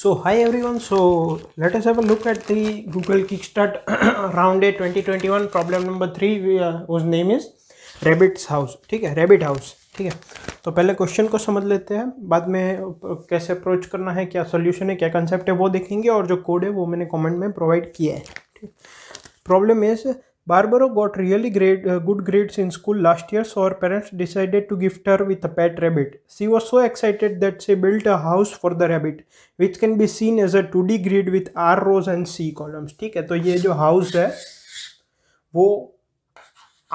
so hi everyone so let us have a look at the google kickstart round a 2021 problem number 3 we, uh, whose name is rabbit's house ठीक है rabbit house ठीक है तो पहले question को समझ लेते हैं बाद में कैसे अप्रोच करना है क्या सॉल्यूशन है क्या कंसेप्ट है वो देखेंगे और जो कोड है वो मैंने कमेंट में प्रोवाइड किया है ठीक problem is Barbara got really great, uh, good grades in school last year, so her parents decided to gift her with a pet rabbit. She was so excited that she built a house for the rabbit, which can be seen as a 2D grid with R rows and C columns. ठीक है तो ये जो house है वो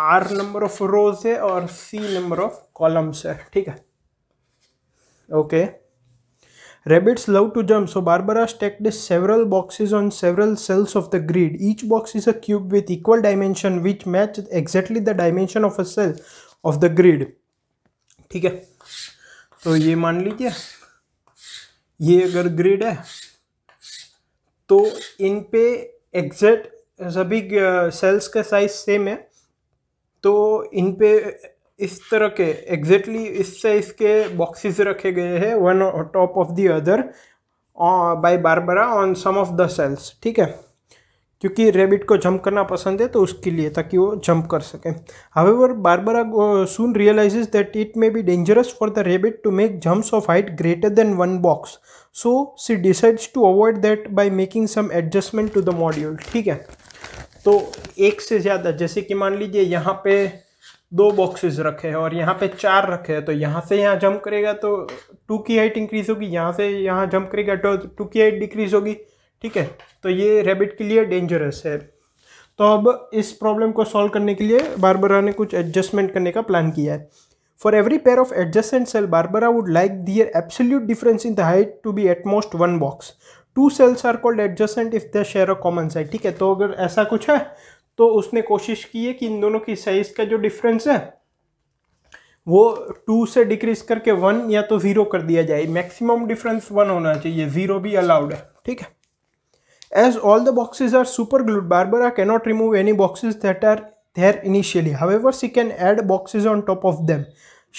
R number of रोज है और C number of columns है ठीक है okay okay. Rabbits love to jump, so Barbara stacked several boxes on several cells of the grid. Each box is a cube with equal dimension which match exactly the dimension of a cell of the grid. ठीक है तो ये मान लीजिए ये अगर grid है तो इन पे एग्जैक्ट सभी सेल्स का साइज सेम है तो इन पे इस तरह के एग्जैक्टली exactly इससे इसके बॉक्सेस रखे गए हैं on top of the other by Barbara on some of the cells ठीक है क्योंकि रेबिट को जंप करना पसंद है तो उसके लिए ताकि वो जंप कर सके however Barbara soon realizes that it may be dangerous for the rabbit to make jumps of height greater than one box so she decides to avoid that by making some adjustment to the module ठीक है तो एक से ज़्यादा जैसे कि मान लीजिए यहाँ पे दो बॉक्सेस रखे हैं और यहाँ पे चार रखे हैं तो यहाँ से यहाँ जंप करेगा तो टू की हाइट इंक्रीज होगी यहाँ से यहाँ जंप करेगा तो टू की हाइट डिक्रीज होगी ठीक है तो ये रेबिट के लिए डेंजरस है तो अब इस प्रॉब्लम को सॉल्व करने के लिए बारबरा ने कुछ एडजस्टमेंट करने का प्लान किया है for every pair of adjacent cell Barbara would like their absolute difference in the height to be at most one box two cells are called adjacent if they share a common side ठीक है तो अगर ऐसा कुछ है तो उसने कोशिश की है कि इन दोनों की साइज का जो डिफरेंस है वो टू से डिक्रीज करके वन या तो जीरो कर दिया जाए मैक्सिमम डिफरेंस वन होना चाहिए जीरो भी अलाउड है ठीक है as all the boxes are super glued Barbara I cannot remove any boxes that are there initially however she can add boxes on top of them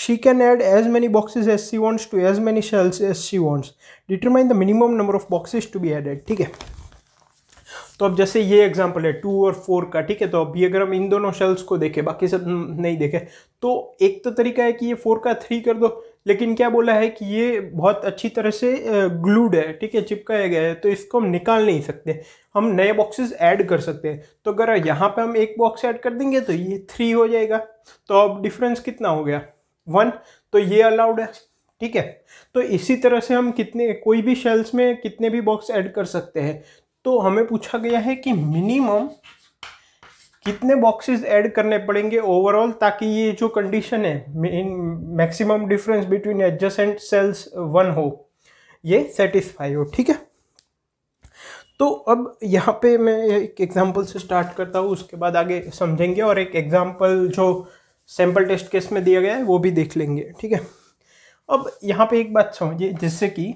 she can add as many boxes as she wants to as many cells as she wants determine the minimum number of boxes to be added ठीक है तो अब जैसे ये example है to और four का ठीक है तो अभी अगर हम इन दोनों शेल्स को देखें बाकी सब नहीं देखें तो एक तो तरीका है कि ये फोर का थ्री कर दो लेकिन क्या बोला है कि ये बहुत अच्छी तरह से ग्लूड है ठीक है चिपकाया गया है तो इसको हम निकाल नहीं सकते हम नए बॉक्सेस ऐड कर सकते हैं तो अगर यहाँ पे हम एक बॉक्स ऐड कर देंगे तो ये थ्री हो जाएगा तो अब डिफरेंस कितना हो गया वन तो ये अलाउड है ठीक है तो इसी तरह से हम कितने कोई भी शेल्स में कितने भी बॉक्स ऐड कर सकते हैं तो हमें पूछा गया है कि मिनिमम कितने बॉक्सेस ऐड करने पड़ेंगे ओवरऑल ताकि ये जो कंडीशन है maximum difference between adjacent cells one हो ये सेटिस्फाई हो ठीक है तो अब यहाँ पे मैं एक एग्जांपल से स्टार्ट करता हूँ उसके बाद आगे समझेंगे और एक एग्जांपल जो सैम्पल टेस्ट केस में दिया गया है वो भी देख लेंगे ठीक है अब यहाँ पे एक बात समझिए जैसे कि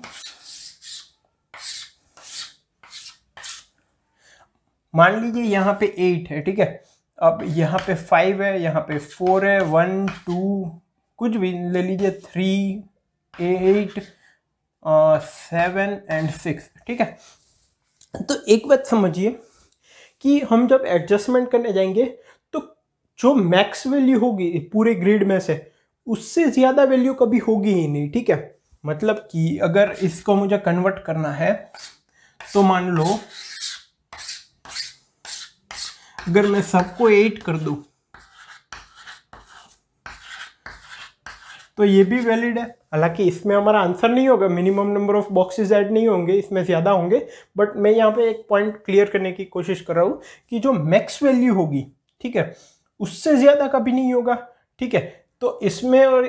मान लीजिए यहाँ पे एट है ठीक है अब यहाँ पे फाइव है यहाँ पे फोर है वन टू कुछ भी ले लीजिए three eight seven and six ठीक है तो एक बात समझिए कि हम जब एडजस्टमेंट करने जाएंगे तो जो मैक्स वैल्यू होगी पूरे ग्रिड में से उससे ज़्यादा वैल्यू कभी होगी ही नहीं ठीक है मतलब कि अगर इसको मुझे कन्वर्ट करना है तो मान लो अगर मैं सबको एट कर दू तो ये भी वैलिड है हालांकि इसमें हमारा आंसर नहीं होगा minimum number of boxes add नहीं होंगे इसमें ज़्यादा होंगे बट मैं यहाँ पे एक पॉइंट क्लियर करने की कोशिश कर रहा हूँ कि जो मैक्स वैल्यू होगी ठीक है उससे ज़्यादा कभी नहीं होगा ठीक है तो इसमें और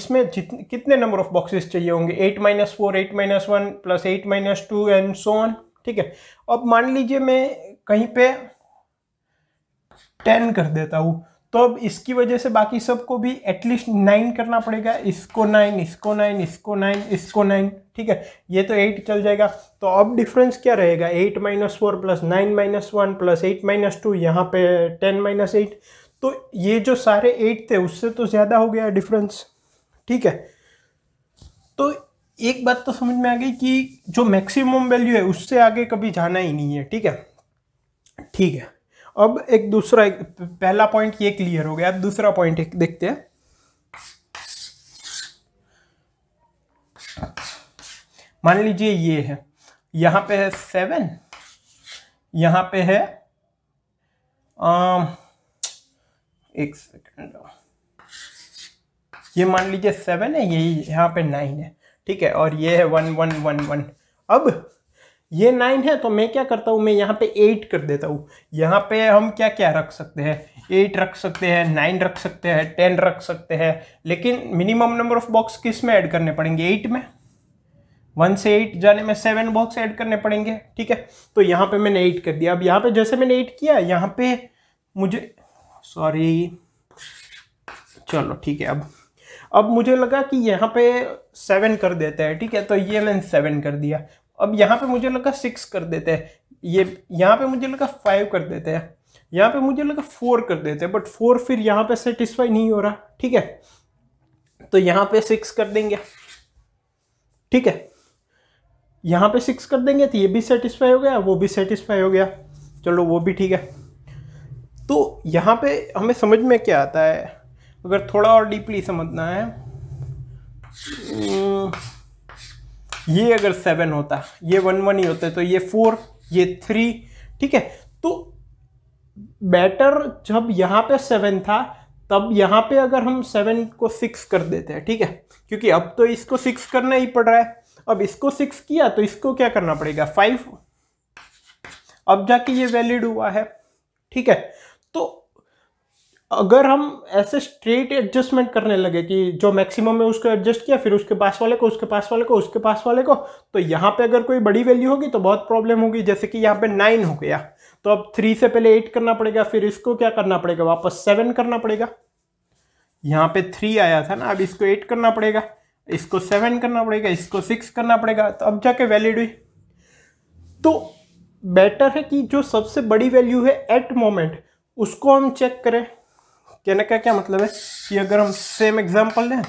इसमें जितने कितने नंबर ऑफ बॉक्सेस चाहिए होंगे eight minus four eight minus one plus eight minus two and so on ठीक है अब मान लीजिए मैं कहीं पर टेन कर देता हूँ तो अब इसकी वजह से बाकी सबको भी एटलीस्ट नाइन करना पड़ेगा इसको नाइन इसको नाइन इसको नाइन इसको नाइन ठीक है ये तो एट चल जाएगा तो अब डिफरेंस क्या रहेगा eight minus four plus nine minus one plus eight minus two यहाँ पे टेन माइनस एट तो ये जो सारे एट थे उससे तो ज़्यादा हो गया डिफरेंस ठीक है तो एक बात तो समझ में आ गई कि जो मैक्सिमम वैल्यू है उससे आगे कभी जाना ही नहीं है ठीक है ठीक है अब एक दूसरा एक पहला पॉइंट ये क्लियर हो गया अब दूसरा पॉइंट एक देखते हैं मान लीजिए ये है यहां पे है सेवन यहां पे है आ, um, एक सेकेंड ये मान लीजिए सेवन है ये यहाँ पे नाइन है ठीक है और ये है वन वन वन वन अब ये नाइन है तो मैं क्या करता हूँ मैं यहाँ पे एट कर देता हूँ यहाँ पे हम क्या क्या रख सकते हैं एट रख सकते हैं नाइन रख सकते हैं टेन रख सकते हैं लेकिन मिनिमम नंबर ऑफ बॉक्स किस में ऐड करने पड़ेंगे एट में वन से एट जाने में सेवन बॉक्स ऐड करने पड़ेंगे ठीक है तो यहाँ पे मैंने एट कर दिया अब यहाँ पे जैसे मैंने एट किया यहाँ पे मुझे सॉरी चलो ठीक है अब अब मुझे लगा कि यहाँ पे सेवन कर देते हैं ठीक है तो ये मैंने सेवन कर दिया अब यहाँ पे मुझे लगा सिक्स कर देते हैं ये यहाँ पे मुझे लगा फाइव कर देते हैं यहाँ पे मुझे लगा फोर कर देते हैं बट फोर फिर यहाँ पे सेटिस्फाई नहीं हो रहा ठीक है तो यहाँ पे सिक्स कर देंगे ठीक है यहाँ पे सिक्स कर देंगे तो ये भी सेटिस्फाई हो गया वो भी सेटिस्फाई हो गया चलो वो भी ठीक है तो यहाँ पे हमें समझ में क्या आता है अगर थोड़ा और डीपली समझना है hmm. ये अगर सेवन होता ये वन वन ही होते तो ये फोर ये थ्री ठीक है तो बेटर जब यहाँ पे सेवन था तब यहाँ पे अगर हम सेवन को सिक्स कर देते हैं ठीक है क्योंकि अब तो इसको सिक्स करना ही पड़ रहा है अब इसको सिक्स किया तो इसको क्या करना पड़ेगा फाइव अब जाके ये वैलिड हुआ है ठीक है तो अगर हम ऐसे स्ट्रेट एडजस्टमेंट करने लगे कि जो मैक्सिमम है उसको एडजस्ट किया फिर उसके पास वाले को उसके पास वाले को उसके पास वाले को तो यहाँ पे अगर कोई बड़ी वैल्यू होगी तो बहुत प्रॉब्लम होगी जैसे कि यहाँ पे नाइन हो गया तो अब थ्री से पहले एट करना पड़ेगा फिर इसको क्या करना पड़ेगा वापस सेवन करना पड़ेगा यहाँ पे थ्री आया था ना अब इसको एट करना पड़ेगा इसको सेवन करना पड़ेगा इसको सिक्स करना पड़ेगा तो अब जाके वैलिड हुई तो बेटर है कि जो सबसे बड़ी वैल्यू है एट मोमेंट उसको हम चेक करें कहने का क्या मतलब है कि अगर हम सेम एग्जाम्पल लें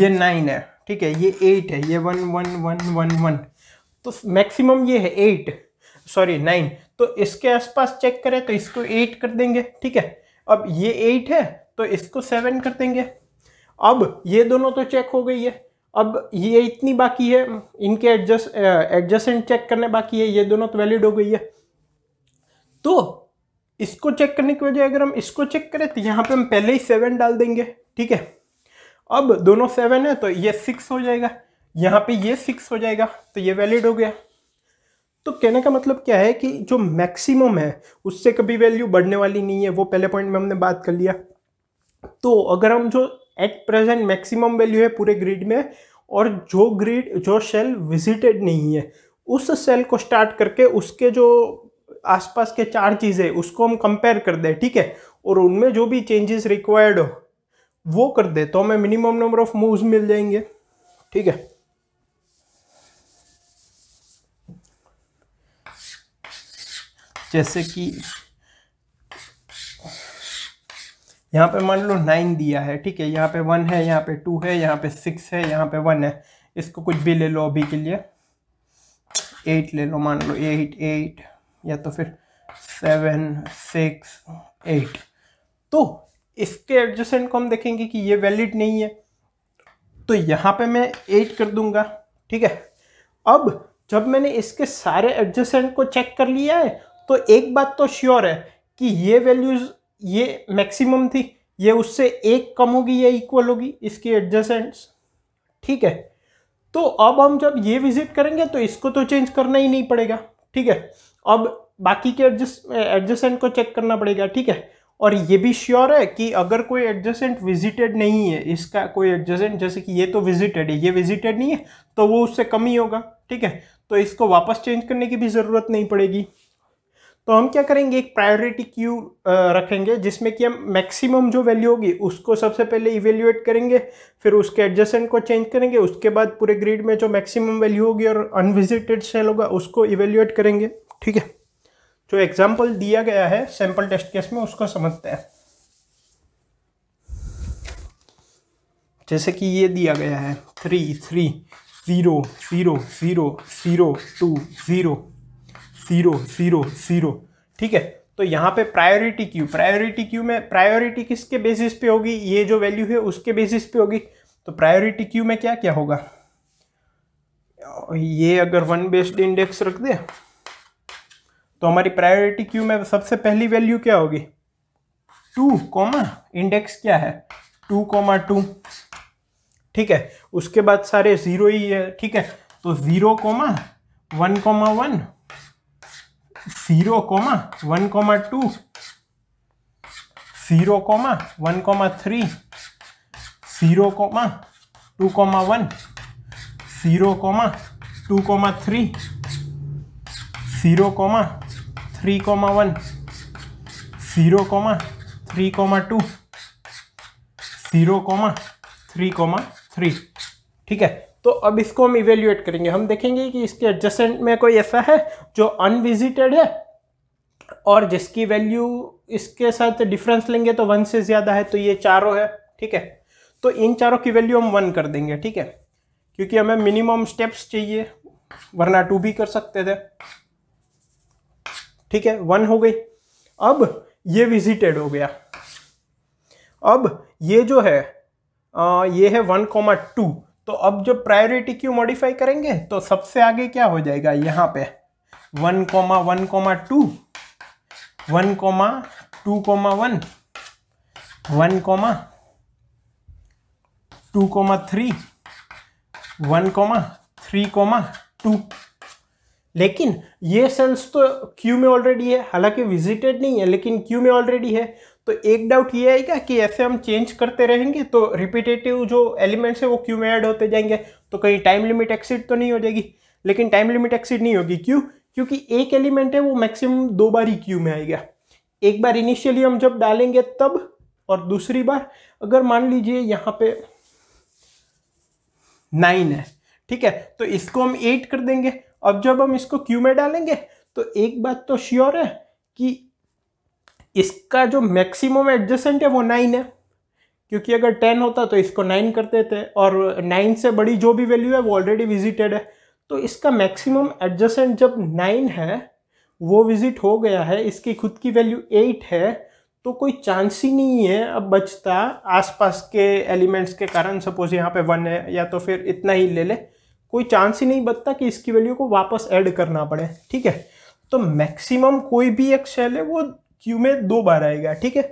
ये नाइन है ठीक है ये एट है ये one one one one one तो मैक्सिमम ये है एट सॉरी नाइन तो इसके आसपास चेक करें तो इसको एट कर देंगे ठीक है अब ये एट है तो इसको सेवन कर देंगे अब ये दोनों तो चेक हो गई है अब ये इतनी बाकी है इनके एडजस्ट एडजस्टेंट चेक करने बाकी है ये दोनों तो वैलिड हो गई है तो इसको चेक करने की वजह अगर हम इसको चेक करें तो यहाँ पे हम पहले ही सेवन डाल देंगे ठीक है अब दोनों सेवन है तो ये सिक्स हो जाएगा यहाँ पे ये सिक्स हो जाएगा तो ये वैलिड हो गया तो कहने का मतलब क्या है कि जो मैक्सिमम है उससे कभी वैल्यू बढ़ने वाली नहीं है वो पहले पॉइंट में हमने बात कर लिया तो अगर हम जो एट प्रेजेंट मैक्सिमम वैल्यू है पूरे ग्रिड में और जो ग्रिड जो सेल विजिटेड नहीं है उस सेल को स्टार्ट करके उसके जो आसपास के चार चीज़ें उसको हम कंपेयर कर दें ठीक है और उनमें जो भी चेंजेस रिक्वायर्ड हो वो कर दे तो हमें मिनिमम नंबर ऑफ मूव्स मिल जाएंगे ठीक है जैसे कि यहाँ पे मान लो नाइन दिया है ठीक है यहाँ पे वन है यहाँ पे टू है यहाँ पे सिक्स है यहाँ पे वन है इसको कुछ भी ले लो अभी के लिए एट ले लो मान लो एट एट या तो फिर सेवन सिक्स एट तो इसके एडजस्टेंट को हम देखेंगे कि ये वैलिड नहीं है तो यहाँ पे मैं एट कर दूंगा ठीक है अब जब मैंने इसके सारे एडजस्टेंट को चेक कर लिया है तो एक बात तो श्योर है कि ये वैल्यूज़ ये मैक्सिमम थी ये उससे एक कम होगी या इक्वल होगी इसकी एडजस्टेंट्स ठीक है तो अब हम जब ये विजिट करेंगे तो इसको तो चेंज करना ही नहीं पड़ेगा ठीक है अब बाकी के एडजस्ट एडजस्टेंट को चेक करना पड़ेगा ठीक है और ये भी श्योर है कि अगर कोई एडजस्टेंट विजिटेड नहीं है इसका कोई एडजस्टेंट जैसे कि ये तो विजिटेड है ये विजिटेड नहीं है तो वो उससे कम ही होगा ठीक है तो इसको वापस चेंज करने की भी ज़रूरत नहीं पड़ेगी तो हम क्या करेंगे एक प्रायोरिटी क्यू रखेंगे जिसमें कि हम मैक्सिमम जो वैल्यू होगी उसको सबसे पहले इवेल्यूएट करेंगे फिर उसके एडजस्टेंट को चेंज करेंगे उसके बाद पूरे ग्रिड में जो मैक्सिमम वैल्यू होगी और अनविजिटेड सेल होगा उसको इवेल्यूएट करेंगे ठीक है जो एग्जाम्पल दिया गया है सैंपल टेस्ट केस में उसको समझते हैं जैसे कि ये दिया गया है three three zero zero zero zero two zero zero zero zero ठीक है तो यहाँ पे प्रायोरिटी क्यू प्रायोरिटी क्यू में प्रायोरिटी किसके बेसिस पे होगी ये जो वैल्यू है उसके बेसिस पे होगी तो प्रायोरिटी क्यू में क्या क्या होगा ये अगर वन बेस्ड इंडेक्स रख दे तो हमारी प्रायोरिटी क्यू में सबसे पहली वैल्यू क्या होगी टू कॉमा इंडेक्स क्या है टू कॉमा टू ठीक है उसके बाद सारे ज़ीरो ही है ठीक है तो zero comma one comma one zero comma one comma two zero comma one comma three zero comma two comma one zero comma two comma three zero comma three comma one zero comma three comma two zero comma three comma three ठीक है तो अब इसको हम evaluate करेंगे हम देखेंगे कि इसके एडजस्टेंट में कोई ऐसा है जो अनविजिटेड है और जिसकी वैल्यू इसके साथ डिफरेंस लेंगे तो वन से ज़्यादा है तो ये चारों है ठीक है तो इन चारों की वैल्यू हम वन कर देंगे ठीक है क्योंकि हमें मिनिमम स्टेप्स चाहिए वरना टू भी कर सकते थे ठीक है वन हो गई अब ये विजिटेड हो गया अब ये जो है आ, ये है वन कॉमा टू तो अब जो प्रायोरिटी क्यू मॉडिफाई करेंगे तो सबसे आगे क्या हो जाएगा यहाँ पे one comma one comma two one comma two comma one one comma two comma three one comma three comma two लेकिन ये सेल्स तो क्यू में ऑलरेडी है हालांकि विजिटेड नहीं है लेकिन क्यू में ऑलरेडी है तो एक डाउट ये आएगा कि ऐसे हम चेंज करते रहेंगे तो रिपीटेटिव जो एलिमेंट्स है वो क्यू में ऐड होते जाएंगे तो कहीं टाइम लिमिट एक्सिड तो नहीं हो जाएगी लेकिन टाइम लिमिट एक्सीड नहीं होगी क्यों क्योंकि एक एलिमेंट है वो मैक्सिमम दो बार ही क्यू में आएगा एक बार इनिशियली हम जब डालेंगे तब और दूसरी बार अगर मान लीजिए यहाँ पे नाइन है ठीक है तो इसको हम एट कर देंगे अब जब हम इसको क्यू में डालेंगे तो एक बात तो श्योर है कि इसका जो मैक्सिमम एडजसेंट है वो नाइन है क्योंकि अगर टेन होता तो इसको नाइन कर देते और नाइन से बड़ी जो भी वैल्यू है वो ऑलरेडी विजिटेड है तो इसका मैक्सिमम एडजस्टेंट जब नाइन है वो विजिट हो गया है इसकी खुद की वैल्यू एट है तो कोई चांस ही नहीं है अब बचता आसपास के एलिमेंट्स के कारण सपोज यहाँ पे वन है या तो फिर इतना ही ले ले कोई चांस ही नहीं बचता कि इसकी वैल्यू को वापस ऐड करना पड़े ठीक है तो मैक्सिमम कोई भी एक सेल है वो क्यू में दो बार आएगा ठीक है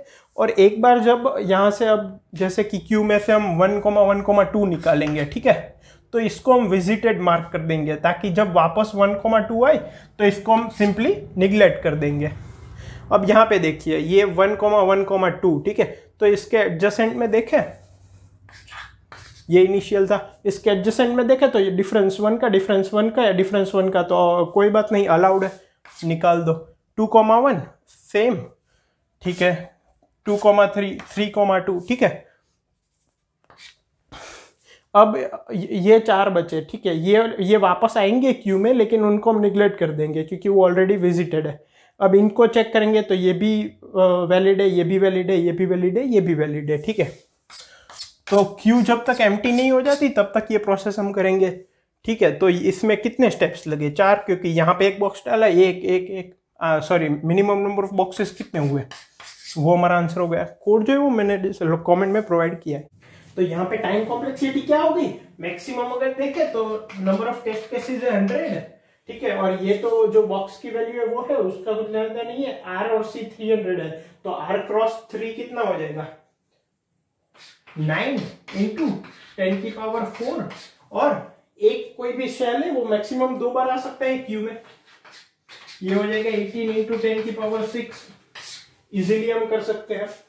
और एक बार जब यहाँ से अब जैसे कि क्यू में से हम one comma one comma two निकालेंगे ठीक है तो इसको हम विजिटेड मार्क कर देंगे ताकि जब वापस वन कोमा टू आए तो इसको हम सिंपली निगलेक्ट कर देंगे अब यहाँ पे देखिए ये one comma one comma two ठीक है तो इसके एडजस्टेंट में देखें ये इनिशियल था इसके एडजसेंट में देखें तो ये डिफरेंस वन का डिफरेंस वन का या डिफरेंस वन का तो कोई बात नहीं अलाउड है निकाल दो टू कॉमा वन सेम ठीक है two comma three three comma two ठीक है अब ये चार बचे ठीक है ये ये वापस आएंगे क्यू में लेकिन उनको हम निगलेक्ट कर देंगे क्योंकि वो ऑलरेडी विजिटेड है अब इनको चेक करेंगे तो ये भी वैलिड है ये भी वैलिड है ये भी वैलिड है ये भी वैलिड है ठीक है तो क्यू जब तक एम नहीं हो जाती तब तक ये प्रोसेस हम करेंगे ठीक है तो इसमें कितने स्टेप्स लगे चार क्योंकि यहाँ पे एक बॉक्स डाला एक एक एक sorry minimum number of boxes कितने हुए वो हमारा आंसर हो गया कोड जो है वो मैंने कमेंट में प्रोवाइड किया है तो यहाँ पे टाइम कॉम्प्लेक्सिटी क्या होगी मैक्सिमम अगर देखे तो नंबर ऑफ टेस्ट हंड्रेड है हंड्रेड ठीक है और ये तो जो बॉक्स की वैल्यू है वो है उसका कुछ ज्यादा नहीं है आर और सी थ्री हंड्रेड है तो आर क्रॉस थ्री कितना हो जाएगा नाइन इंटू टेन की पावर फोर और एक कोई भी सेल है वो मैक्सिमम दो बार आ सकता है क्यू में ये हो जाएगा एटीन इंटू टेन की पावर सिक्स इजिली हम कर सकते हैं